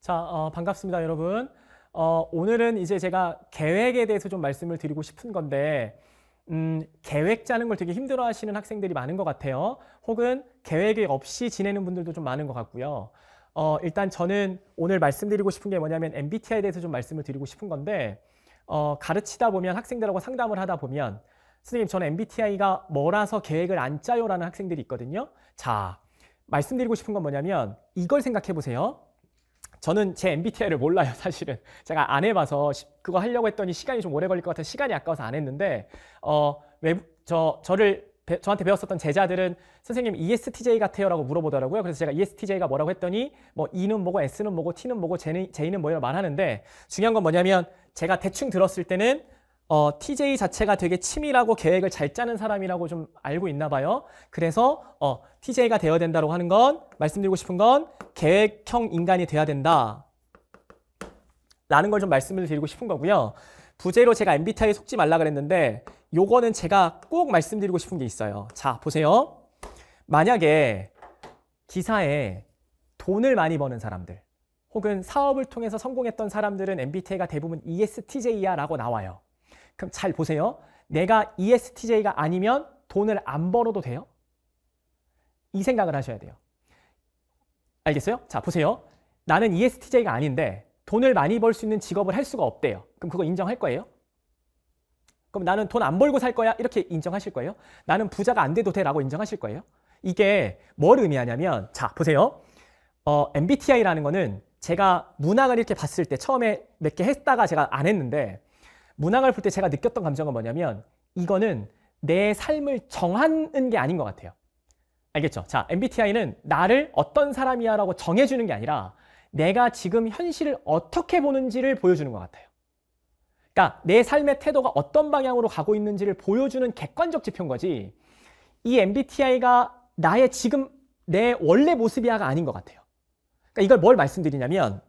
자, 어, 반갑습니다, 여러분. 어, 오늘은 이제 제가 계획에 대해서 좀 말씀을 드리고 싶은 건데, 음, 계획 짜는 걸 되게 힘들어 하시는 학생들이 많은 것 같아요. 혹은 계획이 없이 지내는 분들도 좀 많은 것 같고요. 어, 일단 저는 오늘 말씀드리고 싶은 게 뭐냐면 MBTI에 대해서 좀 말씀을 드리고 싶은 건데, 어, 가르치다 보면 학생들하고 상담을 하다 보면, 선생님, 저는 MBTI가 뭐라서 계획을 안 짜요라는 학생들이 있거든요. 자, 말씀드리고 싶은 건 뭐냐면, 이걸 생각해 보세요. 저는 제 MBTI를 몰라요, 사실은. 제가 안 해봐서 그거 하려고 했더니 시간이 좀 오래 걸릴 것 같아서 시간이 아까워서 안 했는데 어, 외부, 저, 저를 배, 저한테 배웠었던 제자들은 선생님 ESTJ 같아요라고 물어보더라고요. 그래서 제가 ESTJ가 뭐라고 했더니 뭐 E는 뭐고 S는 뭐고 T는 뭐고 J는, J는 뭐예요 말하는데 중요한 건 뭐냐면 제가 대충 들었을 때는 어, TJ 자체가 되게 치밀하고 계획을 잘 짜는 사람이라고 좀 알고 있나 봐요. 그래서 어, TJ가 되어야 된다고 하는 건 말씀드리고 싶은 건 계획형 인간이 돼야 된다. 라는 걸 좀 말씀을 드리고 싶은 거고요. 부제로 제가 m b t i 속지 말라 그랬는데 요거는 제가 꼭 말씀드리고 싶은 게 있어요. 자, 보세요. 만약에 기사에 돈을 많이 버는 사람들 혹은 사업을 통해서 성공했던 사람들은 MBTI가 대부분 ESTJ야 라고 나와요. 그럼 잘 보세요. 내가 ESTJ가 아니면 돈을 안 벌어도 돼요? 이 생각을 하셔야 돼요. 알겠어요? 자, 보세요. 나는 ESTJ가 아닌데 돈을 많이 벌 수 있는 직업을 할 수가 없대요. 그럼 그거 인정할 거예요? 그럼 나는 돈 안 벌고 살 거야? 이렇게 인정하실 거예요? 나는 부자가 안 돼도 돼? 라고 인정하실 거예요? 이게 뭘 의미하냐면 자, 보세요. 어, MBTI라는 거는 제가 문항을 이렇게 봤을 때 처음에 몇 개 했다가 제가 안 했는데 문항을 볼 때 제가 느꼈던 감정은 뭐냐면 이거는 내 삶을 정하는 게 아닌 것 같아요. 알겠죠? 자, MBTI는 나를 어떤 사람이야 라고 정해주는 게 아니라 내가 지금 현실을 어떻게 보는지를 보여주는 것 같아요. 그러니까 내 삶의 태도가 어떤 방향으로 가고 있는지를 보여주는 객관적 지표인 거지 이 MBTI가 나의 지금 내 원래 모습이야가 아닌 것 같아요. 그러니까 이걸 뭘 말씀드리냐면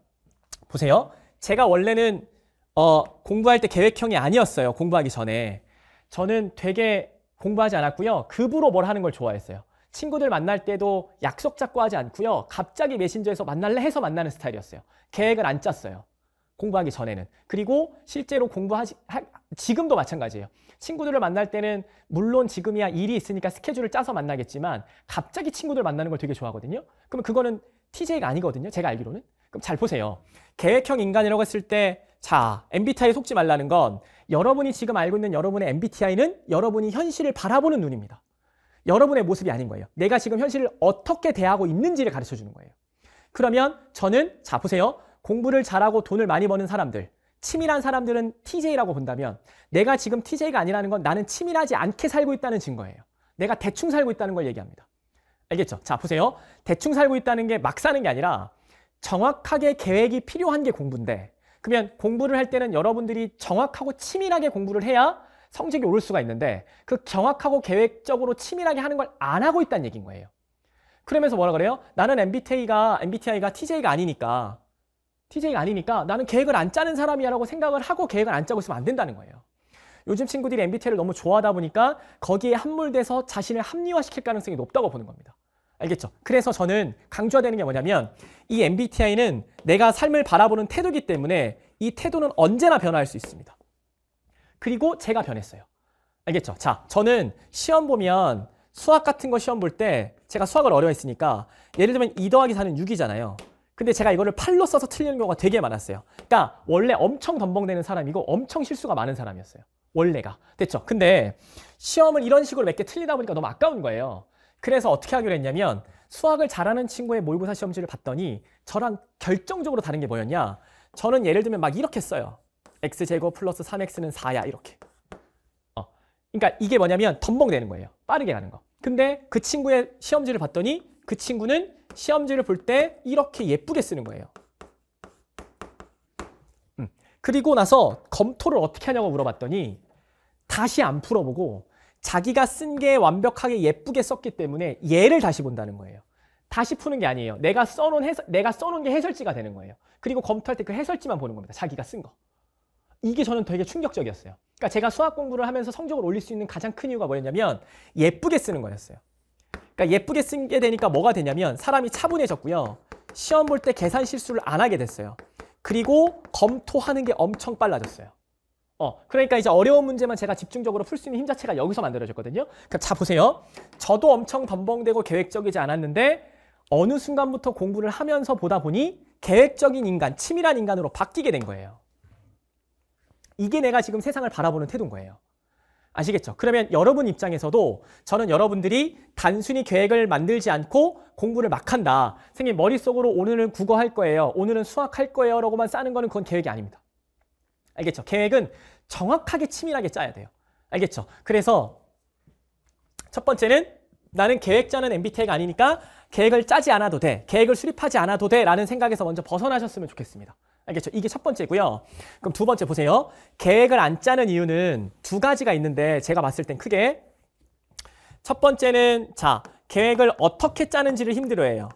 보세요. 제가 원래는 어, 공부할 때 계획형이 아니었어요. 공부하기 전에. 저는 되게 공부하지 않았고요. 급으로 뭘 하는 걸 좋아했어요. 친구들 만날 때도 약속 잡고 하지 않고요. 갑자기 메신저에서 만날래 해서 만나는 스타일이었어요. 계획을 안 짰어요. 공부하기 전에는. 그리고 실제로 공부하지, 하, 지금도 마찬가지예요. 친구들을 만날 때는 물론 지금이야 일이 있으니까 스케줄을 짜서 만나겠지만 갑자기 친구들 만나는 걸 되게 좋아하거든요. 그러면 그거는 TJ가 아니거든요. 제가 알기로는. 그럼 잘 보세요. 계획형 인간이라고 했을 때 자, MBTI에 속지 말라는 건 여러분이 지금 알고 있는 여러분의 MBTI는 여러분이 현실을 바라보는 눈입니다. 여러분의 모습이 아닌 거예요. 내가 지금 현실을 어떻게 대하고 있는지를 가르쳐 주는 거예요. 그러면 저는 자 보세요. 공부를 잘하고 돈을 많이 버는 사람들 치밀한 사람들은 TJ라고 본다면 내가 지금 TJ가 아니라는 건 나는 치밀하지 않게 살고 있다는 증거예요. 내가 대충 살고 있다는 걸 얘기합니다. 알겠죠? 자 보세요. 대충 살고 있다는 게 막 사는 게 아니라 정확하게 계획이 필요한 게 공부인데 그러면 공부를 할 때는 여러분들이 정확하고 치밀하게 공부를 해야 성적이 오를 수가 있는데 그 정확하고 계획적으로 치밀하게 하는 걸 안 하고 있다는 얘기인 거예요. 그러면서 뭐라 그래요? 나는 MBTI가 MBTI가 TJ가 아니니까 TJ가 아니니까 나는 계획을 안 짜는 사람이야라고 생각을 하고 계획을 안 짜고 있으면 안 된다는 거예요. 요즘 친구들이 MBTI를 너무 좋아하다 보니까 거기에 함몰돼서 자신을 합리화시킬 가능성이 높다고 보는 겁니다. 알겠죠? 그래서 저는 강조되는 게 뭐냐면 이 MBTI는 내가 삶을 바라보는 태도이기 때문에 이 태도는 언제나 변화할 수 있습니다. 그리고 제가 변했어요. 알겠죠? 자, 저는 시험 보면 수학 같은 거 시험 볼 때 제가 수학을 어려워했으니까 예를 들면 2 더하기 4는 6이잖아요. 근데 제가 이거를 8로 써서 틀리는 경우가 되게 많았어요. 그러니까 원래 엄청 덤벙대는 사람이고 엄청 실수가 많은 사람이었어요. 원래가. 됐죠? 근데 시험을 이런 식으로 몇 개 틀리다 보니까 너무 아까운 거예요. 그래서 어떻게 하기로 했냐면 수학을 잘하는 친구의 모의고사 시험지를 봤더니 저랑 결정적으로 다른 게 뭐였냐 저는 예를 들면 막 이렇게 써요 x제곱 플러스 3x는 4야 이렇게 어. 그러니까 이게 뭐냐면 덤벙대는 거예요 빠르게 가는 거 근데 그 친구의 시험지를 봤더니 그 친구는 시험지를 볼 때 이렇게 예쁘게 쓰는 거예요 음. 그리고 나서 검토를 어떻게 하냐고 물어봤더니 다시 안 풀어보고 자기가 쓴 게 완벽하게 예쁘게 썼기 때문에 얘를 다시 본다는 거예요. 다시 푸는 게 아니에요. 내가 써놓은 해설, 내가 써놓은 게 해설지가 되는 거예요. 그리고 검토할 때 그 해설지만 보는 겁니다. 자기가 쓴 거. 이게 저는 되게 충격적이었어요. 그러니까 제가 수학 공부를 하면서 성적을 올릴 수 있는 가장 큰 이유가 뭐였냐면 예쁘게 쓰는 거였어요. 그러니까 예쁘게 쓴 게 되니까 뭐가 되냐면 사람이 차분해졌고요. 시험 볼 때 계산 실수를 안 하게 됐어요. 그리고 검토하는 게 엄청 빨라졌어요. 어, 그러니까 이제 어려운 문제만 제가 집중적으로 풀 수 있는 힘 자체가 여기서 만들어졌거든요. 그러자 그러니까 보세요. 저도 엄청 덤벙대고 계획적이지 않았는데 어느 순간부터 공부를 하면서 보다 보니 계획적인 인간, 치밀한 인간으로 바뀌게 된 거예요. 이게 내가 지금 세상을 바라보는 태도인 거예요. 아시겠죠? 그러면 여러분 입장에서도 저는 여러분들이 단순히 계획을 만들지 않고 공부를 막 한다. 선생님 머릿속으로 오늘은 국어 할 거예요. 오늘은 수학 할 거예요. 라고만 싸는 거는 그건 계획이 아닙니다. 알겠죠? 계획은 정확하게 치밀하게 짜야 돼요. 알겠죠? 그래서 첫 번째는 나는 계획자는 MBTI가 아니니까 계획을 짜지 않아도 돼. 계획을 수립하지 않아도 돼. 라는 생각에서 먼저 벗어나셨으면 좋겠습니다. 알겠죠? 이게 첫 번째고요. 그럼 두 번째 보세요. 계획을 안 짜는 이유는 두 가지가 있는데 제가 봤을 땐 크게 첫 번째는 자 계획을 어떻게 짜는지를 힘들어해요.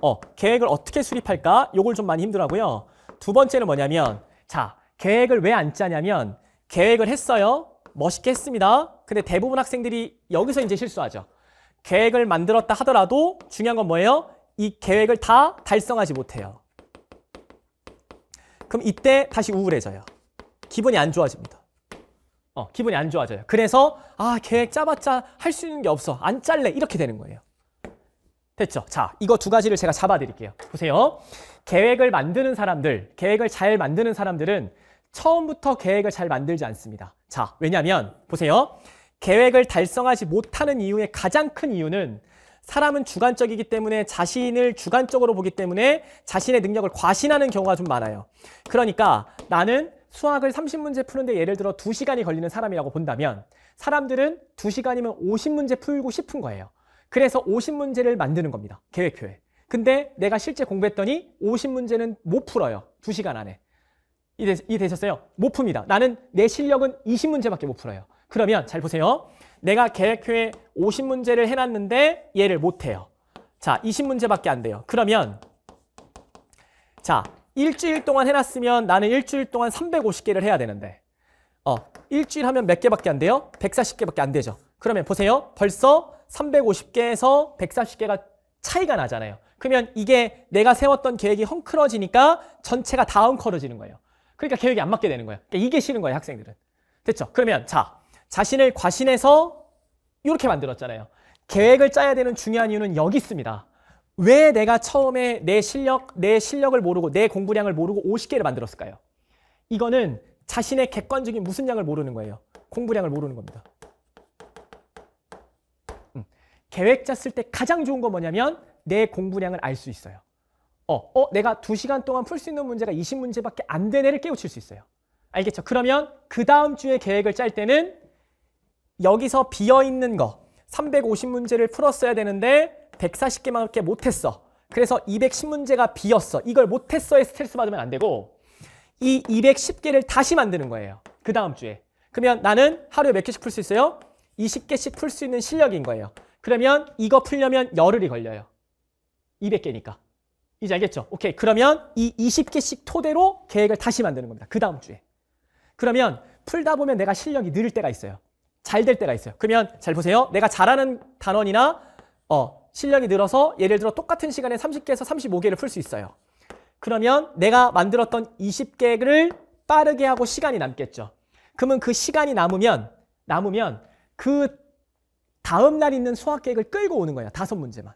어 계획을 어떻게 수립할까? 요걸 좀 많이 힘들어하고요. 두 번째는 뭐냐면 자 계획을 왜 안 짜냐면 계획을 했어요. 멋있게 했습니다. 근데 대부분 학생들이 여기서 이제 실수하죠. 계획을 만들었다 하더라도 중요한 건 뭐예요? 이 계획을 다 달성하지 못해요. 그럼 이때 다시 우울해져요. 기분이 안 좋아집니다. 어, 기분이 안 좋아져요. 그래서 아 계획 짜봤자 할 수 있는 게 없어. 안 짤래. 이렇게 되는 거예요. 됐죠? 자, 이거 두 가지를 제가 잡아드릴게요. 보세요. 계획을 만드는 사람들, 계획을 잘 만드는 사람들은 처음부터 계획을 잘 만들지 않습니다. 자, 왜냐하면 보세요. 계획을 달성하지 못하는 이유의 가장 큰 이유는 사람은 주관적이기 때문에 자신을 주관적으로 보기 때문에 자신의 능력을 과신하는 경우가 좀 많아요. 그러니까 나는 수학을 30문제 푸는데 예를 들어 2시간이 걸리는 사람이라고 본다면 사람들은 2시간이면 50문제 풀고 싶은 거예요. 그래서 50문제를 만드는 겁니다. 계획표에. 근데 내가 실제 공부했더니 50문제는 못 풀어요. 2시간 안에. 이해되셨어요? 못 풉니다. 나는 내 실력은 20문제밖에 못 풀어요. 그러면 잘 보세요. 내가 계획표에 50문제를 해놨는데 얘를 못해요. 자, 20문제밖에 안 돼요. 그러면 자, 일주일 동안 해놨으면 나는 일주일 동안 350개를 해야 되는데 어, 일주일 하면 몇 개밖에 안 돼요? 140개밖에 안 되죠. 그러면 보세요. 벌써 350개에서 140개가 차이가 나잖아요. 그러면 이게 내가 세웠던 계획이 헝클어지니까 전체가 다 헝클어지는 거예요. 그러니까 계획이 안 맞게 되는 거예요. 그러니까 이게 싫은 거예요, 학생들은. 됐죠? 그러면 자, 자신을 과신해서 이렇게 만들었잖아요. 계획을 짜야 되는 중요한 이유는 여기 있습니다. 왜 내가 처음에 내 실력, 내 실력을 모르고 내 공부량을 모르고 50개를 만들었을까요? 이거는 자신의 객관적인 무슨 양을 모르는 거예요. 공부량을 모르는 겁니다. 음. 계획 짰을 때 가장 좋은 건 뭐냐면 내 공부량을 알 수 있어요. 어, 어 내가 두시간 동안 풀 수 있는 문제가 20문제밖에 안된 애를 깨우칠 수 있어요. 알겠죠? 그러면 그 다음 주에 계획을 짤 때는 여기서 비어있는 거 350문제를 풀었어야 되는데 140개밖에 못했어. 그래서 210문제가 비었어. 이걸 못했어에 스트레스 받으면 안 되고 이 210개를 다시 만드는 거예요. 그 다음 주에. 그러면 나는 하루에 몇 개씩 풀 수 있어요? 20개씩 풀 수 있는 실력인 거예요. 그러면 이거 풀려면 열흘이 걸려요. 200개니까. 이제 알겠죠? 오케이. 그러면 이 20개씩 토대로 계획을 다시 만드는 겁니다. 그 다음 주에. 그러면 풀다 보면 내가 실력이 늘 때가 있어요. 잘 될 때가 있어요. 그러면 잘 보세요. 내가 잘하는 단원이나 어, 실력이 늘어서 예를 들어 똑같은 시간에 30개에서 35개를 풀 수 있어요. 그러면 내가 만들었던 20개를 빠르게 하고 시간이 남겠죠. 그러면 그 시간이 남으면 남으면 그 다음 날 있는 수학 계획을 끌고 오는 거예요. 다섯 문제만.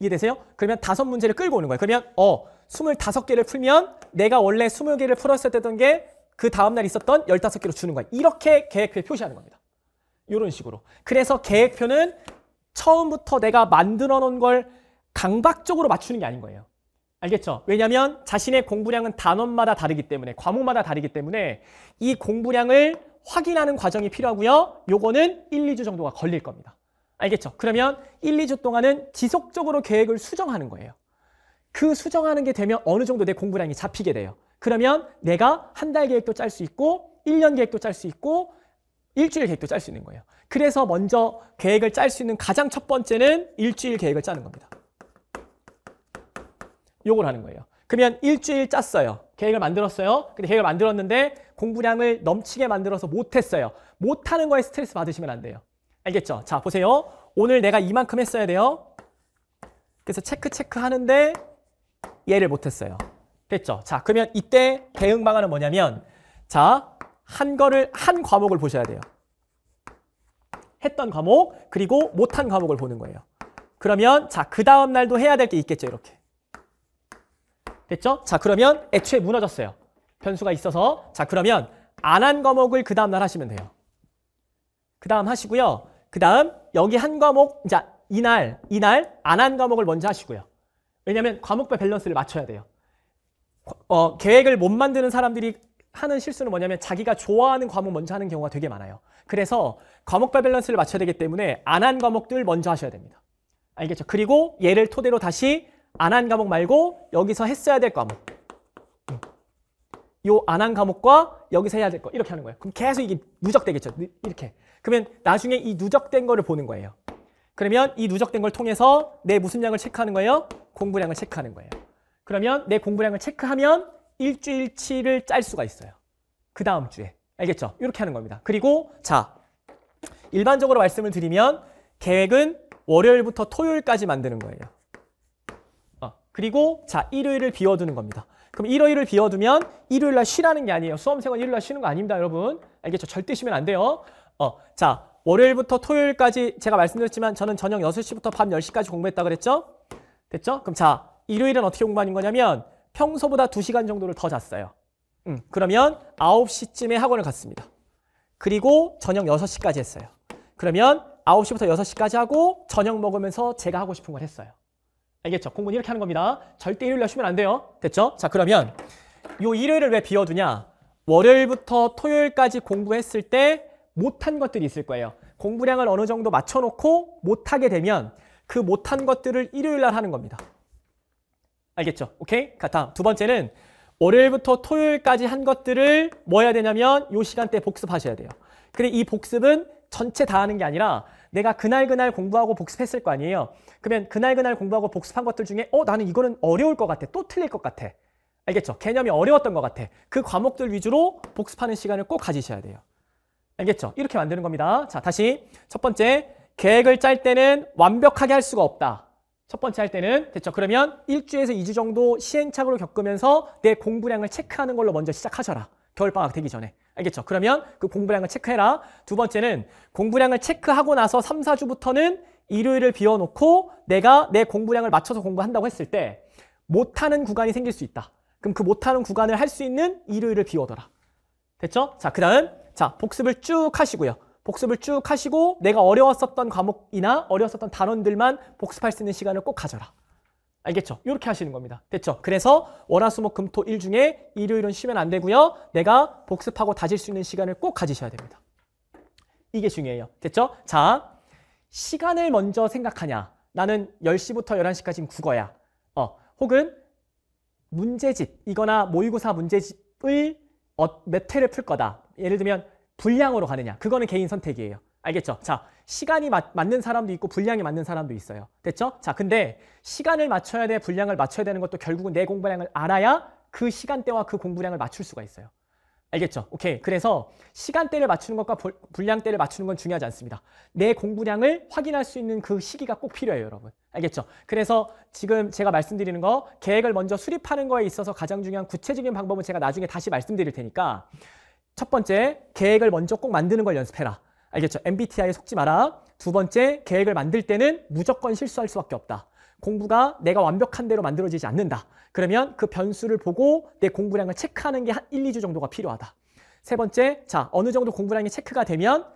이해되세요? 그러면 다섯 문제를 끌고 오는 거예요. 그러면 어, 25개를 풀면 내가 원래 20개를 풀었어야 던게 그 다음날 있었던 15개로 주는 거예요. 이렇게 계획표에 표시하는 겁니다. 이런 식으로. 그래서 계획표는 처음부터 내가 만들어 놓은 걸 강박적으로 맞추는 게 아닌 거예요. 알겠죠? 왜냐하면 자신의 공부량은 단원마다 다르기 때문에 과목마다 다르기 때문에 이 공부량을 확인하는 과정이 필요하고요. 요거는 1, 2주 정도가 걸릴 겁니다. 알겠죠? 그러면 1, 2주 동안은 지속적으로 계획을 수정하는 거예요. 그 수정하는 게 되면 어느 정도 내 공부량이 잡히게 돼요. 그러면 내가 한 달 계획도 짤 수 있고 1년 계획도 짤 수 있고 일주일 계획도 짤 수 있는 거예요. 그래서 먼저 계획을 짤 수 있는 가장 첫 번째는 일주일 계획을 짜는 겁니다. 요걸 하는 거예요. 그러면 일주일 짰어요. 계획을 만들었어요. 근데 계획을 만들었는데 공부량을 넘치게 만들어서 못했어요. 못하는 거에 스트레스 받으시면 안 돼요. 알겠죠? 자, 보세요. 오늘 내가 이만큼 했어야 돼요. 그래서 체크 체크 하는데 얘를 못했어요. 됐죠? 자, 그러면 이때 대응 방안은 뭐냐면 자, 한 거를 한 과목을 보셔야 돼요. 했던 과목 그리고 못한 과목을 보는 거예요. 그러면 자, 그 다음 날도 해야 될 게 있겠죠, 이렇게. 됐죠? 자, 그러면 애초에 무너졌어요. 변수가 있어서 자, 그러면 안 한 과목을 그 다음 날 하시면 돼요. 그 다음 하시고요. 그 다음 여기 한 과목 자 이날 이날 안 한 과목을 먼저 하시고요. 왜냐하면 과목별 밸런스를 맞춰야 돼요. 어, 계획을 못 만드는 사람들이 하는 실수는 뭐냐면 자기가 좋아하는 과목 먼저 하는 경우가 되게 많아요. 그래서 과목별 밸런스를 맞춰야 되기 때문에 안 한 과목들 먼저 하셔야 됩니다. 알겠죠? 그리고 얘를 토대로 다시 안 한 과목 말고 여기서 했어야 될 과목 요안한 과목과 여기서 해야 될 거 이렇게 하는 거예요. 그럼 계속 이게 누적되겠죠. 이렇게. 그러면 나중에 이 누적된 거를 보는 거예요. 그러면 이 누적된 걸 통해서 내 무슨 양을 체크하는 거예요? 공부량을 체크하는 거예요. 그러면 내 공부량을 체크하면 일주일치를 짤 수가 있어요. 그 다음 주에. 알겠죠? 이렇게 하는 겁니다. 그리고 자, 일반적으로 말씀을 드리면 계획은 월요일부터 토요일까지 만드는 거예요. 어, 그리고 자, 일요일을 비워두는 겁니다. 그럼 일요일을 비워두면 일요일 날 쉬라는 게 아니에요. 수험생은 일요일 날 쉬는 거 아닙니다, 여러분. 알겠죠? 절대 쉬면 안 돼요. 어, 자, 월요일부터 토요일까지 제가 말씀드렸지만 저는 저녁 6시부터 밤 10시까지 공부했다 그랬죠? 됐죠? 그럼 자, 일요일은 어떻게 공부하는 거냐면 평소보다 2시간 정도를 더 잤어요. 음, 그러면 9시쯤에 학원을 갔습니다. 그리고 저녁 6시까지 했어요. 그러면 9시부터 6시까지 하고 저녁 먹으면서 제가 하고 싶은 걸 했어요. 알겠죠? 공부는 이렇게 하는 겁니다. 절대 일요일날 쉬면 안 돼요. 됐죠? 자 그러면 요 일요일을 왜 비워두냐? 월요일부터 토요일까지 공부했을 때 못한 것들이 있을 거예요. 공부량을 어느 정도 맞춰놓고 못하게 되면 그 못한 것들을 일요일날 하는 겁니다. 알겠죠? 오케이? 다음 두 번째는 월요일부터 토요일까지 한 것들을 뭐 해야 되냐면 요 시간대 에 복습하셔야 돼요. 그래 이 복습은 전체 다 하는 게 아니라 내가 그날그날 공부하고 복습했을 거 아니에요. 그러면 그날그날 공부하고 복습한 것들 중에 어 나는 이거는 어려울 것 같아. 또 틀릴 것 같아. 알겠죠? 개념이 어려웠던 것 같아. 그 과목들 위주로 복습하는 시간을 꼭 가지셔야 돼요. 알겠죠? 이렇게 만드는 겁니다. 자, 다시 첫 번째 계획을 짤 때는 완벽하게 할 수가 없다. 첫 번째 할 때는 됐죠? 그러면 일주에서 이주 정도 시행착오를 겪으면서 내 공부량을 체크하는 걸로 먼저 시작하셔라. 겨울방학 되기 전에. 알겠죠? 그러면 그 공부량을 체크해라. 두 번째는 공부량을 체크하고 나서 3, 4주부터는 일요일을 비워놓고 내가 내 공부량을 맞춰서 공부한다고 했을 때 못하는 구간이 생길 수 있다. 그럼 그 못하는 구간을 할 수 있는 일요일을 비워둬라. 됐죠? 자, 그 다음 자 복습을 쭉 하시고요. 복습을 쭉 하시고 내가 어려웠었던 과목이나 어려웠었던 단원들만 복습할 수 있는 시간을 꼭 가져라. 알겠죠? 이렇게 하시는 겁니다. 됐죠? 그래서 월화수목금토 일 중에 일요일은 쉬면 안 되고요. 내가 복습하고 다질 수 있는 시간을 꼭 가지셔야 됩니다. 이게 중요해요. 됐죠? 자, 시간을 먼저 생각하냐. 나는 10시부터 11시까지는 국어야. 어, 혹은 문제집이거나 모의고사 문제집을 몇 어, 회를 풀 거다. 예를 들면 분량으로 가느냐. 그거는 개인 선택이에요. 알겠죠? 자, 시간이 맞, 맞는 사람도 있고 분량이 맞는 사람도 있어요. 됐죠? 자, 근데 시간을 맞춰야 돼, 분량을 맞춰야 되는 것도 결국은 내 공부량을 알아야 그 시간대와 그 공부량을 맞출 수가 있어요. 알겠죠? 오케이. 그래서 시간대를 맞추는 것과 보, 분량대를 맞추는 건 중요하지 않습니다. 내 공부량을 확인할 수 있는 그 시기가 꼭 필요해요, 여러분. 알겠죠? 그래서 지금 제가 말씀드리는 거 계획을 먼저 수립하는 거에 있어서 가장 중요한 구체적인 방법은 제가 나중에 다시 말씀드릴 테니까 첫 번째, 계획을 먼저 꼭 만드는 걸 연습해라. 알겠죠? MBTI에 속지 마라. 두 번째, 계획을 만들 때는 무조건 실수할 수밖에 없다. 공부가 내가 완벽한 대로 만들어지지 않는다. 그러면 그 변수를 보고 내 공부량을 체크하는 게 한 1, 2주 정도가 필요하다. 세 번째, 자 어느 정도 공부량이 체크가 되면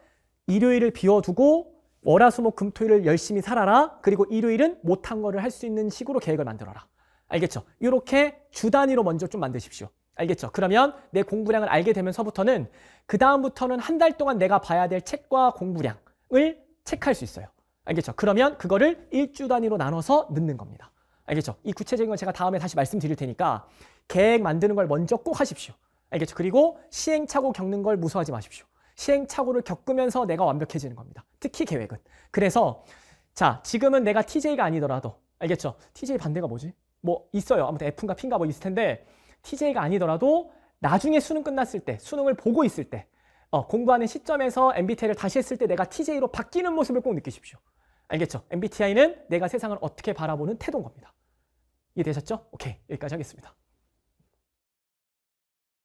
일요일을 비워두고 월화수목 금토일을 열심히 살아라. 그리고 일요일은 못한 거를 할 수 있는 식으로 계획을 만들어라. 알겠죠? 이렇게 주 단위로 먼저 좀 만드십시오. 알겠죠? 그러면 내 공부량을 알게 되면서부터는 그 다음부터는 한 달 동안 내가 봐야 될 책과 공부량을 체크할 수 있어요. 알겠죠? 그러면 그거를 일주 단위로 나눠서 넣는 겁니다. 알겠죠? 이 구체적인 건 제가 다음에 다시 말씀드릴 테니까 계획 만드는 걸 먼저 꼭 하십시오. 알겠죠? 그리고 시행착오 겪는 걸 무서워하지 마십시오. 시행착오를 겪으면서 내가 완벽해지는 겁니다. 특히 계획은. 그래서 자 지금은 내가 TJ가 아니더라도 알겠죠? TJ 반대가 뭐지? 뭐 있어요. 아무튼 F인가 P인가 뭐 있을 텐데 TJ가 아니더라도 나중에 수능 끝났을 때, 수능을 보고 있을 때, 어, 공부하는 시점에서 MBTI를 다시 했을 때 내가 TJ로 바뀌는 모습을 꼭 느끼십시오. 알겠죠? MBTI는 내가 세상을 어떻게 바라보는 태도인 겁니다. 이해되셨죠? 오케이, 여기까지 하겠습니다.